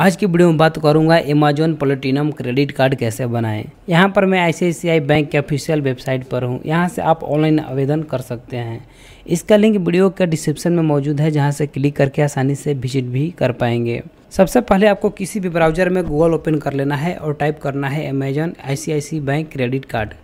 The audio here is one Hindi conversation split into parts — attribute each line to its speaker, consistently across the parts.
Speaker 1: आज की वीडियो में बात करूंगा अमेजोन प्लेटिनम क्रेडिट कार्ड कैसे बनाएं यहां पर मैं आई बैंक के ऑफिशियल वेबसाइट पर हूं यहां से आप ऑनलाइन आवेदन कर सकते हैं इसका लिंक वीडियो के डिस्क्रिप्शन में मौजूद है जहां से क्लिक करके आसानी से विजिट भी कर पाएंगे सबसे पहले आपको किसी भी ब्राउजर में गूगल ओपन कर लेना है और टाइप करना है Amazon I Bank credit card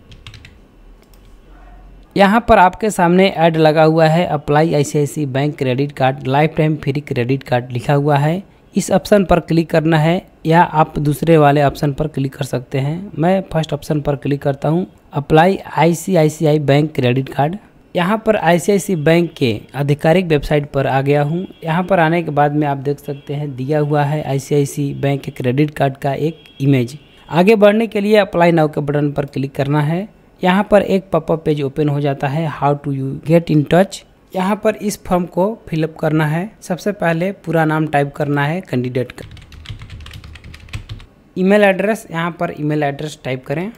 Speaker 1: यहाँ पर आपके सामने ऐड लगा हुआ है apply ICICI Bank credit card lifetime free credit card लिखा हुआ है इस ऑप्शन पर क्लिक करना है या आप दूसरे वाले ऑप्शन पर क्लिक कर सकते हैं मैं फर्स्ट ऑप्शन पर क्लिक करता हूँ apply ICICI Bank credit card यहाँ पर आईसीआईसी बैंक के आधिकारिक वेबसाइट पर आ गया हूँ यहाँ पर आने के बाद में आप देख सकते हैं दिया हुआ है आईसीआईसी बैंक के क्रेडिट कार्ड का एक इमेज आगे बढ़ने के लिए अप्लाई नाउ के बटन पर क्लिक करना है यहाँ पर एक पॉपअप पेज ओपन हो जाता है how to you get in touch यहाँ पर इस फॉर्म को फिलअप करना है सबसे पहले पूरा नाम टाइप करना है कैंडिडेट का ईमेल एड्रेस यहाँ पर ईमेल एड्रेस टाइप करें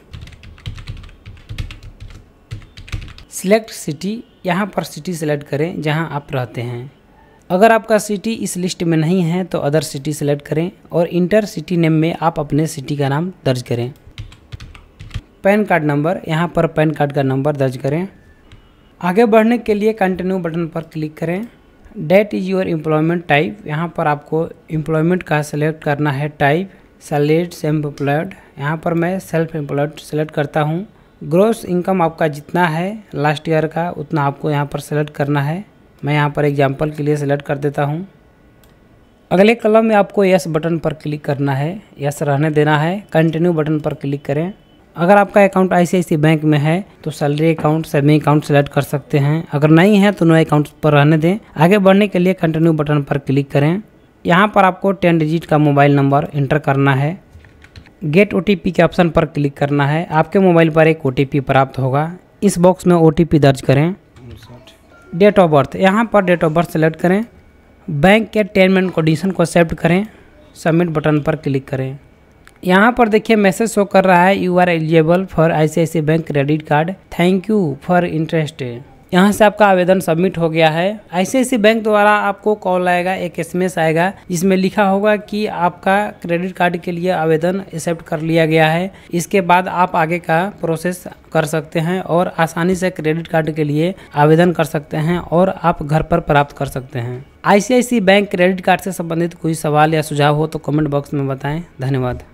Speaker 1: सिलेक्ट सिटी यहाँ पर सिटी सेलेक्ट करें जहाँ आप रहते हैं अगर आपका सिटी इस लिस्ट में नहीं है तो अदर सिटी सेलेक्ट करें और इंटर सिटी नेम में आप अपने सिटी का नाम दर्ज करें पैन कार्ड नंबर यहाँ पर पैन कार्ड का नंबर दर्ज करें आगे बढ़ने के लिए कंटिन्यू बटन पर क्लिक करें date is your employment type यहाँ पर आपको एम्प्लॉयमेंट का सेलेक्ट करना है टाइप सेलेक्ट सेल्फ एम्प्लॉयड यहाँ पर मैं सेल्फ एम्प्लॉयड सेलेक्ट करता हूँ ग्रोस इनकम आपका जितना है लास्ट ईयर का उतना आपको यहाँ पर सेलेक्ट करना है मैं यहाँ पर एग्जाम्पल के लिए सेलेक्ट कर देता हूँ अगले कलम में आपको यस बटन पर क्लिक करना है यस रहने देना है कंटिन्यू बटन पर क्लिक करें अगर आपका अकाउंट आई बैंक में है तो salary account saving account select कर सकते हैं अगर नहीं है तो नो अकाउंट पर रहने दें आगे बढ़ने के लिए कंटिन्यू बटन पर क्लिक करें यहाँ पर आपको टेन डिजिट का मोबाइल नंबर इंटर करना है गेट ओ के ऑप्शन पर क्लिक करना है आपके मोबाइल पर एक ओ प्राप्त होगा इस बॉक्स में ओ दर्ज करें डेट ऑफ बर्थ यहाँ पर डेट ऑफ बर्थ सेलेक्ट करें बैंक के टेनमेंट कंडीशन को एक्सेप्ट करें सबमिट बटन पर क्लिक करें यहाँ पर देखिए मैसेज शो कर रहा है you are eligible for I Bank credit card thank you for interest यहाँ से आपका आवेदन सबमिट हो गया है आई बैंक द्वारा आपको कॉल आएगा एक एस आएगा जिसमें लिखा होगा कि आपका क्रेडिट कार्ड के लिए आवेदन एक्सेप्ट कर लिया गया है इसके बाद आप आगे का प्रोसेस कर सकते हैं और आसानी से क्रेडिट कार्ड के लिए आवेदन कर सकते हैं और आप घर पर प्राप्त कर सकते हैं आई बैंक क्रेडिट कार्ड से संबंधित कोई सवाल या सुझाव हो तो कमेंट बॉक्स में बताएं धन्यवाद